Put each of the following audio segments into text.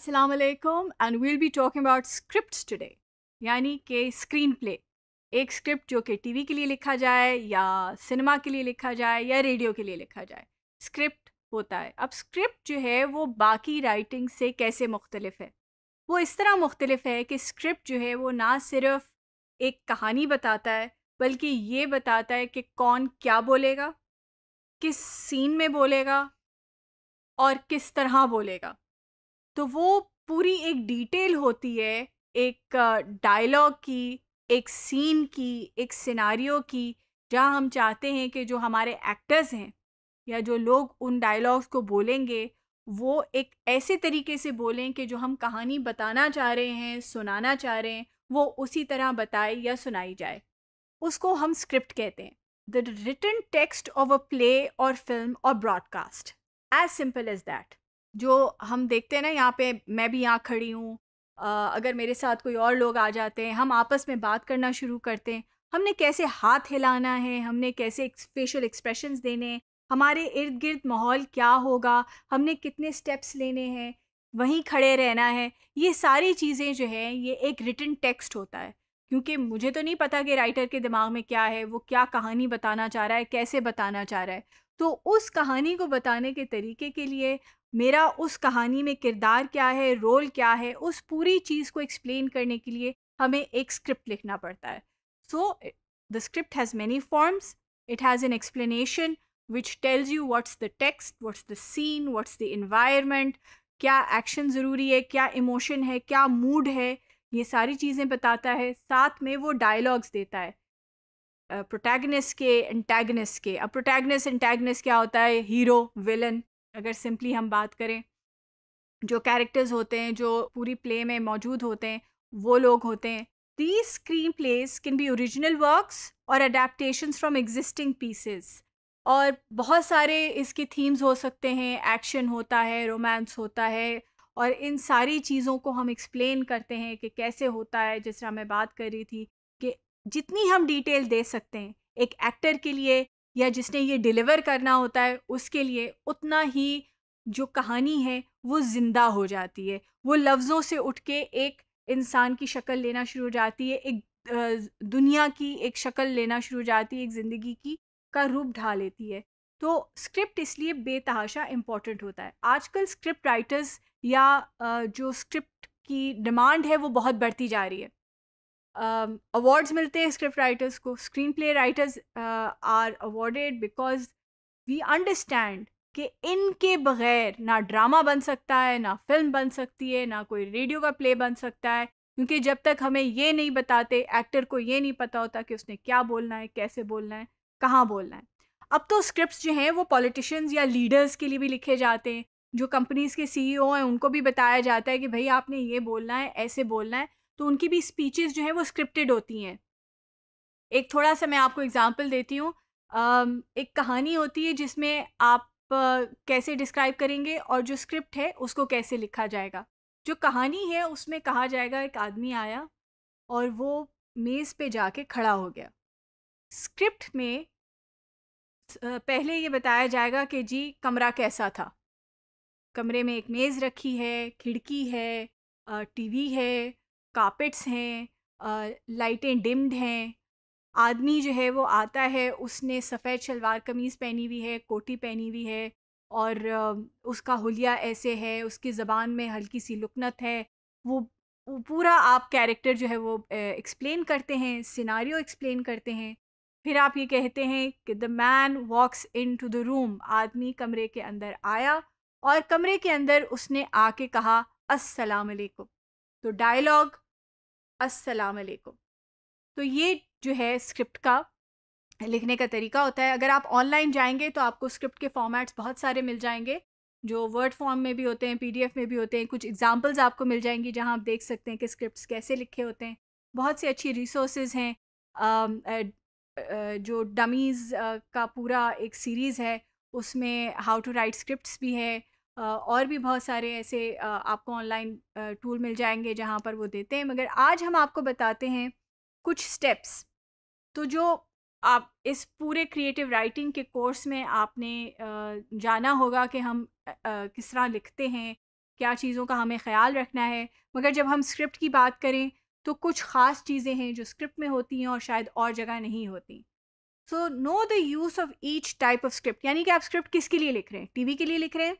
अस्सलाम वालेकुम and we'll be talking about script today यानी कि स्क्रीन प्ले एक स्क्रिप्ट जो कि टीवी के लिए लिखा जाए या सिनेमा के लिए लिखा जाए या रेडियो के लिए लिखा जाए स्क्रिप्ट होता है अब स्क्रिप्ट जो है वो बाकी राइटिंग से कैसे मुख्तलिफ है वो इस तरह मुख्तलिफ है कि स्क्रिप्ट जो है वो ना सिर्फ एक कहानी बताता है बल्कि ये बताता है कि कौन क्या बोलेगा किस सीन में बोलेगा और किस तरह बोलेगा तो वो पूरी एक डिटेल होती है एक डायलॉग की एक सीन की एक सिनारियो की जहाँ हम चाहते हैं कि जो हमारे एक्टर्स हैं या जो लोग उन डायलॉग्स को बोलेंगे वो एक ऐसे तरीके से बोलें कि जो हम कहानी बताना चाह रहे हैं सुनाना चाह रहे हैं वो उसी तरह बताए या सुनाई जाए उसको हम स्क्रिप्ट कहते हैं the written text of a play और फिल्म और broadcast as simple as that जो हम देखते हैं ना यहाँ पे मैं भी यहाँ खड़ी हूँ अगर मेरे साथ कोई और लोग आ जाते हैं हम आपस में बात करना शुरू करते हैं हमने कैसे हाथ हिलाना है हमने कैसे फेशियल एक्सप्रेशन देने हैं हमारे इर्द गिर्द माहौल क्या होगा हमने कितने स्टेप्स लेने हैं वहीं खड़े रहना है ये सारी चीज़ें जो है ये एक रिटन टेक्स्ट होता है क्योंकि मुझे तो नहीं पता कि राइटर के दिमाग में क्या है वो क्या कहानी बताना चाह रहा है कैसे बताना चाह रहा है तो उस कहानी को बताने के तरीके के लिए मेरा उस कहानी में किरदार क्या है रोल क्या है उस पूरी चीज़ को एक्सप्लेन करने के लिए हमें एक स्क्रिप्ट लिखना पड़ता है so the script has many forms it has an explanation which tells you what's the text what's the scene what's the environment क्या एक्शन ज़रूरी है क्या इमोशन है क्या मूड है ये सारी चीज़ें बताता है साथ में वो डायलॉग्स देता है प्रोटैगनिस्ट के एंटैगनिस्ट के अब प्रोटैगनिस्ट एंटैगनिस्ट क्या होता है हीरो विलन अगर सिंपली हम बात करें जो कैरेक्टर्स होते हैं जो पूरी प्ले में मौजूद होते हैं वो लोग होते हैं these screen plays can be original works और अडेप्टशंस फ्रॉम एग्जिस्टिंग पीसेस और बहुत सारे इसके थीम्स हो सकते हैं एक्शन होता है रोमांस होता है और इन सारी चीज़ों को हम एक्सप्लेन करते हैं कि कैसे होता है जिस तरह मैं बात कर रही थी कि जितनी हम डिटेल दे सकते हैं एक एक्टर के लिए या जिसने ये डिलीवर करना होता है उसके लिए उतना ही जो कहानी है वो ज़िंदा हो जाती है वो लफ्ज़ों से उठ के एक इंसान की शक्ल लेना शुरू हो जाती है एक दुनिया की एक शक्ल लेना शुरू हो जाती है एक ज़िंदगी की का रूप ढा लेती है तो स्क्रिप्ट इसलिए बेतहाशा इम्पॉर्टेंट होता है आजकल स्क्रिप्ट राइटर्स या जो स्क्रिप्ट की डिमांड है वो बहुत बढ़ती जा रही है अवार्ड्स um, मिलते हैं स्क्रिप्ट राइटर्स को screen play writers are awarded because we understand कि इनके बगैर ना ड्रामा बन सकता है ना फिल्म बन सकती है ना कोई रेडियो का प्ले बन सकता है क्योंकि जब तक हमें ये नहीं बताते एक्टर को ये नहीं पता होता कि उसने क्या बोलना है कैसे बोलना है कहाँ बोलना है अब तो स्क्रिप्ट जो हैं वो पॉलिटिशियंस या लीडर्स के लिए भी लिखे जाते हैं जो कंपनीज़ के सीईओ e हैं उनको भी बताया जाता है कि भाई आपने ये बोलना है ऐसे बोलना है तो उनकी भी स्पीचेस जो है वो स्क्रिप्टेड होती हैं एक थोड़ा सा मैं आपको एग्जांपल देती हूँ एक कहानी होती है जिसमें आप कैसे डिस्क्राइब करेंगे और जो स्क्रिप्ट है उसको कैसे लिखा जाएगा जो कहानी है उसमें कहा जाएगा एक आदमी आया और वो मेज़ पे जाके खड़ा हो गया स्क्रिप्ट में पहले ये बताया जाएगा कि जी कमरा कैसा था कमरे में एक मेज़ रखी है खिड़की है टीवी है कापेट्स हैं लाइटें डिम्ड हैं आदमी जो है वो आता है उसने सफ़ेद शलवार कमीज़ पहनी हुई है कोटी पहनी हुई है और उसका हुलिया ऐसे है उसकी ज़बान में हल्की सी लुकनत है वो पूरा आप कैरेक्टर जो है वो एक्सप्लेन करते हैं सिनारियो एक्सप्लेन करते हैं फिर आप ये कहते हैं कि the man walks into the room आदमी कमरे के अंदर आया और कमरे के अंदर उसने आके कहा अस्सलाम वालेकुम तो डायलॉग अस्सलाम वालेकुम तो ये जो है स्क्रिप्ट का लिखने का तरीका होता है अगर आप ऑनलाइन जाएंगे तो आपको स्क्रिप्ट के फॉर्मेट्स बहुत सारे मिल जाएंगे जो वर्ड फॉर्म में भी होते हैं पीडीएफ में भी होते हैं कुछ एग्जांपल्स आपको मिल जाएंगी जहां आप देख सकते हैं कि स्क्रिप्ट्स कैसे लिखे होते हैं बहुत सी अच्छी रिसोर्सेज हैं जो डमीज़ का पूरा एक सीरीज़ है उसमें हाउ टू राइट स्क्रिप्ट भी है और भी बहुत सारे ऐसे आपको ऑनलाइन टूल मिल जाएंगे जहाँ पर वो देते हैं मगर आज हम आपको बताते हैं कुछ स्टेप्स तो जो आप इस पूरे क्रिएटिव राइटिंग के कोर्स में आपने जाना होगा कि हम किस तरह लिखते हैं क्या चीज़ों का हमें ख्याल रखना है मगर जब हम स्क्रिप्ट की बात करें तो कुछ ख़ास चीज़ें हैं जो स्क्रिप्ट में होती हैं और शायद और जगह नहीं होती so know the use of each type of script यानी कि आप स्क्रिप्ट किसके लिए लिख रहे हैं टीवी के लिए लिख रहे हैं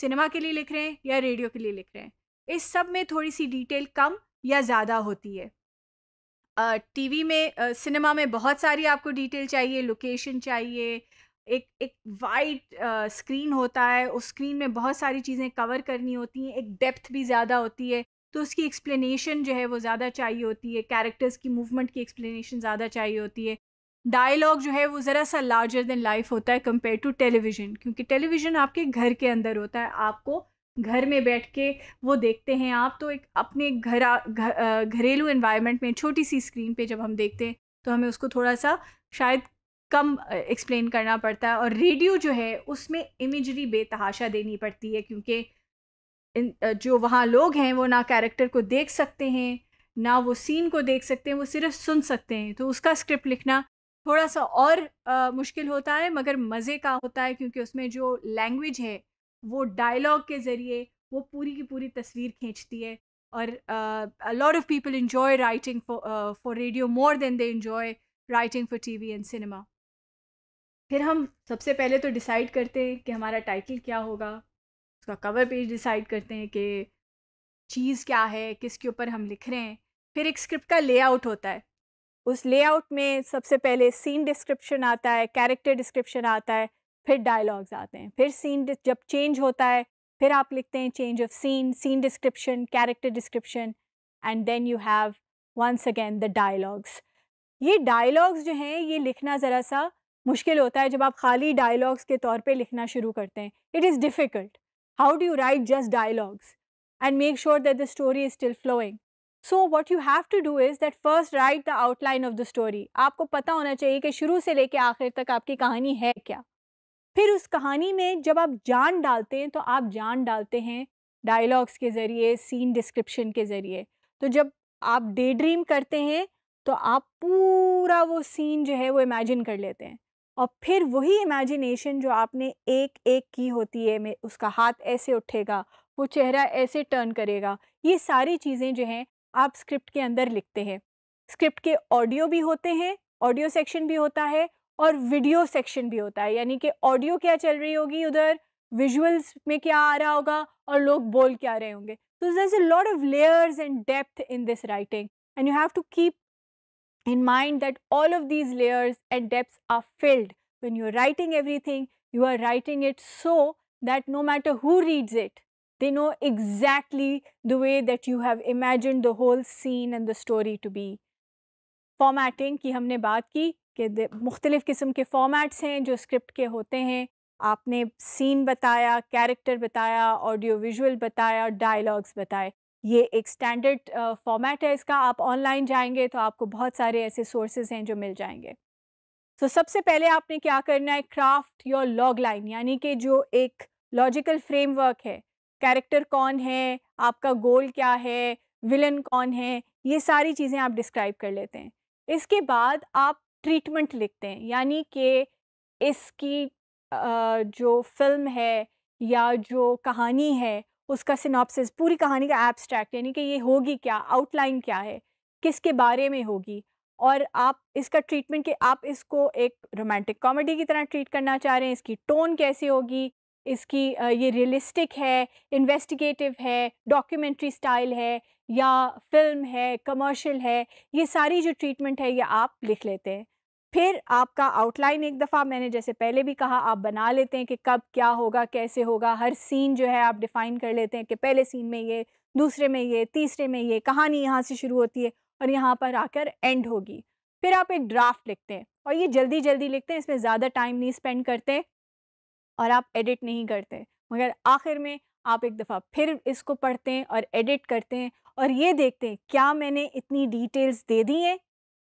सिनेमा के लिए लिख रहे हैं या रेडियो के लिए लिख रहे हैं इस सब में थोड़ी सी डिटेल कम या ज़्यादा होती है टीवी वी में सिनेमा में बहुत सारी आपको डिटेल चाहिए लोकेशन चाहिए एक एक वाइड स्क्रीन होता है उस स्क्रीन में बहुत सारी चीज़ें कवर करनी होती हैं एक डेप्थ भी ज़्यादा होती है तो उसकी एक्सप्लेनेशन जो है वो ज़्यादा चाहिए होती है कैरेक्टर्स की मूवमेंट की एक्सप्लेनेशन ज़्यादा चाहिए होती है डायलॉग जो है वो ज़रा सा लार्जर देन लाइफ होता है कंपेयर टू टेलीविज़न क्योंकि टेलीविज़न आपके घर के अंदर होता है आपको घर में बैठ के वो देखते हैं आप तो एक अपने घर घरेलू इन्वायरमेंट में छोटी सी स्क्रीन पे जब हम देखते हैं तो हमें उसको थोड़ा सा शायद कम एक्सप्लेन करना पड़ता है और रेडियो जो है उसमें इमेजरी बेतहाशा देनी पड़ती है क्योंकि जो वहाँ लोग हैं वो ना कैरेक्टर को देख सकते हैं ना वो सीन को देख सकते हैं वो सिर्फ सुन सकते हैं तो उसका स्क्रिप्ट लिखना थोड़ा सा और आ, मुश्किल होता है मगर मज़े का होता है क्योंकि उसमें जो लैंग्वेज है वो डायलॉग के ज़रिए वो पूरी की पूरी तस्वीर खींचती है और lot of people enjoy writing for radio more than they enjoy writing for we and cinema फिर हम सबसे पहले तो डिसाइड करते हैं कि हमारा टाइटल क्या होगा उसका कवर पेज डिसाइड करते हैं कि चीज़ क्या है किसके ऊपर हम लिख रहे हैं फिर एक स्क्रिप्ट का लेआउट होता है उस लेआउट में सबसे पहले सीन डिस्क्रिप्शन आता है कैरेक्टर डिस्क्रिप्शन आता है फिर डायलॉग्स आते हैं फिर सीन जब चेंज होता है फिर आप लिखते हैं change of scene scene description character description and then you have once again the dialogues ये डायलॉग्स जो हैं ये लिखना ज़रा सा मुश्किल होता है जब आप खाली डायलॉग्स के तौर पे लिखना शुरू करते हैं it is difficult how do you write just dialogues and make sure that the story is still flowing so what you have to do is that first write the outline of the story आपको पता होना चाहिए कि शुरू से लेके आखिर तक आपकी कहानी है क्या फिर उस कहानी में जब आप जान डालते हैं तो आप जान डालते हैं डायलॉग्स के ज़रिए सीन डिस्क्रिप्शन के ज़रिए तो जब आप डे ड्रीम करते हैं तो आप पूरा वो सीन जो है वो इमेजिन कर लेते हैं और फिर वही इमेजिनेशन जो आपने एक एक की होती है में उसका हाथ ऐसे उठेगा वो चेहरा ऐसे टर्न करेगा ये सारी चीज़ें जो हैं आप स्क्रिप्ट के अंदर लिखते हैं स्क्रिप्ट के ऑडियो भी होते हैं ऑडियो सेक्शन भी होता है और वीडियो सेक्शन भी होता है यानी कि ऑडियो क्या चल रही होगी उधर विजुअल्स में क्या आ रहा होगा और लोग बोल क्या रहे होंगे तो there a lot of layers and depth in this writing and you have to keep in mind that all of these layers and depth are filled when you are writing everything you are writing it so that no matter who reads it They know exactly the way that you have imagined the whole scene and the story to be. Formatting की हमने बात की कि मुख्तलिफ़ किस्म के formats हैं जो स्क्रिप्ट के होते हैं आपने सीन बताया कैरेक्टर बताया ऑडियो विजुअल बताया dialogues bataye ये एक स्टैंडर्ड फॉर्मेट uh, है इसका आप ऑनलाइन जाएंगे तो आपको बहुत सारे ऐसे सोर्सेज हैं जो मिल जाएंगे सो तो so, सबसे पहले आपने क्या करना है क्राफ्ट योर लॉग लाइन यानी कि जो एक लॉजिकल फ्रेमवर्क है कैरेक्टर कौन है आपका गोल क्या है विलन कौन है ये सारी चीज़ें आप डिस्क्राइब कर लेते हैं इसके बाद आप ट्रीटमेंट लिखते हैं यानी कि इसकी जो फिल्म है या जो कहानी है उसका सिनॉप्सिस पूरी कहानी का एब्स्ट्रैक्ट यानी कि ये होगी क्या आउटलाइन क्या है किसके बारे में होगी और आप इसका ट्रीटमेंट के आप इसको एक रोमांटिक कॉमेडी की तरह ट्रीट करना चाह रहे हैं इसकी टोन कैसी होगी इसकी ये रियलिस्टिक है इन्वेस्टिगेटिव है डॉक्यूमेंट्री स्टाइल है या फिल्म है कमर्शियल है ये सारी जो ट्रीटमेंट है ये आप लिख लेते हैं फिर आपका आउटलाइन एक दफ़ा मैंने जैसे पहले भी कहा आप बना लेते हैं कि कब क्या होगा कैसे होगा हर सीन जो है आप डिफ़ाइन कर लेते हैं कि पहले सीन में ये दूसरे में ये तीसरे में ये कहानी यहाँ से शुरू होती है और यहाँ पर आकर एंड होगी फिर आप एक ड्राफ्ट लिखते हैं और ये जल्दी जल्दी लिखते हैं इसमें ज़्यादा टाइम नहीं स्पेंड करते हैं और आप एडिट नहीं करते मगर आखिर में आप एक दफ़ा फिर इसको पढ़ते हैं और एडिट करते हैं और ये देखते हैं क्या मैंने इतनी डिटेल्स दे दी हैं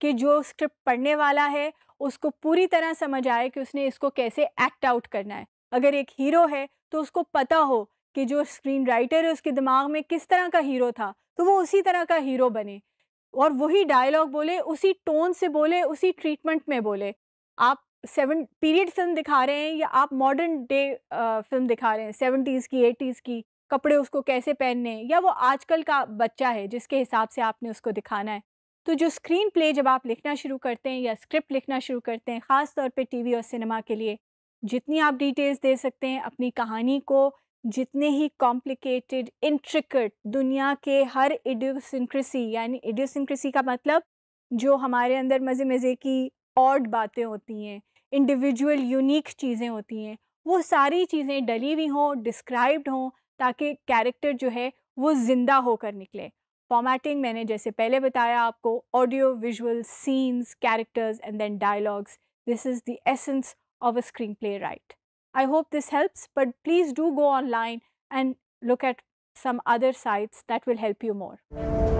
कि जो स्क्रिप्ट पढ़ने वाला है उसको पूरी तरह समझ आए कि उसने इसको कैसे एक्ट आउट करना है अगर एक हीरो है तो उसको पता हो कि जो स्क्रीन राइटर है उसके दिमाग में किस तरह का हीरो था तो वो उसी तरह का हीरो बने और वही डायलॉग बोले उसी टोन से बोले उसी ट्रीटमेंट में बोले आप सेवन पीरियड फिल्म दिखा रहे हैं या आप मॉडर्न डे फिल्म दिखा रहे हैं सेवेंटीज़ की एटीज़ की कपड़े उसको कैसे पहनने हैं या वो आजकल का बच्चा है जिसके हिसाब से आपने उसको दिखाना है तो जो स्क्रीन प्ले जब आप लिखना शुरू करते हैं या स्क्रिप्ट लिखना शुरू करते हैं ख़ास तौर पर टी और सिनेमा के लिए जितनी आप डिटेल्स दे सकते हैं अपनी कहानी को जितने ही कॉम्प्लिकेटेड इंट्रिकट दुनिया के हर इडियोसिंक्रेसी यानी इडियोसिंक्रेसी का मतलब जो हमारे अंदर मज़े मज़े की ऑड बातें होती हैं इंडिविजुअल यूनिक चीज़ें होती हैं वो सारी चीज़ें डली हुई हों डिस्क्राइब्ड हों ताकि कैरेक्टर जो है वो ज़िंदा होकर निकले फॉर्मेटिंग मैंने जैसे पहले बताया आपको audio visual scenes characters and then dialogues this is the essence of a screen play right I hope this helps but please do go online and look at some other sites that will help you more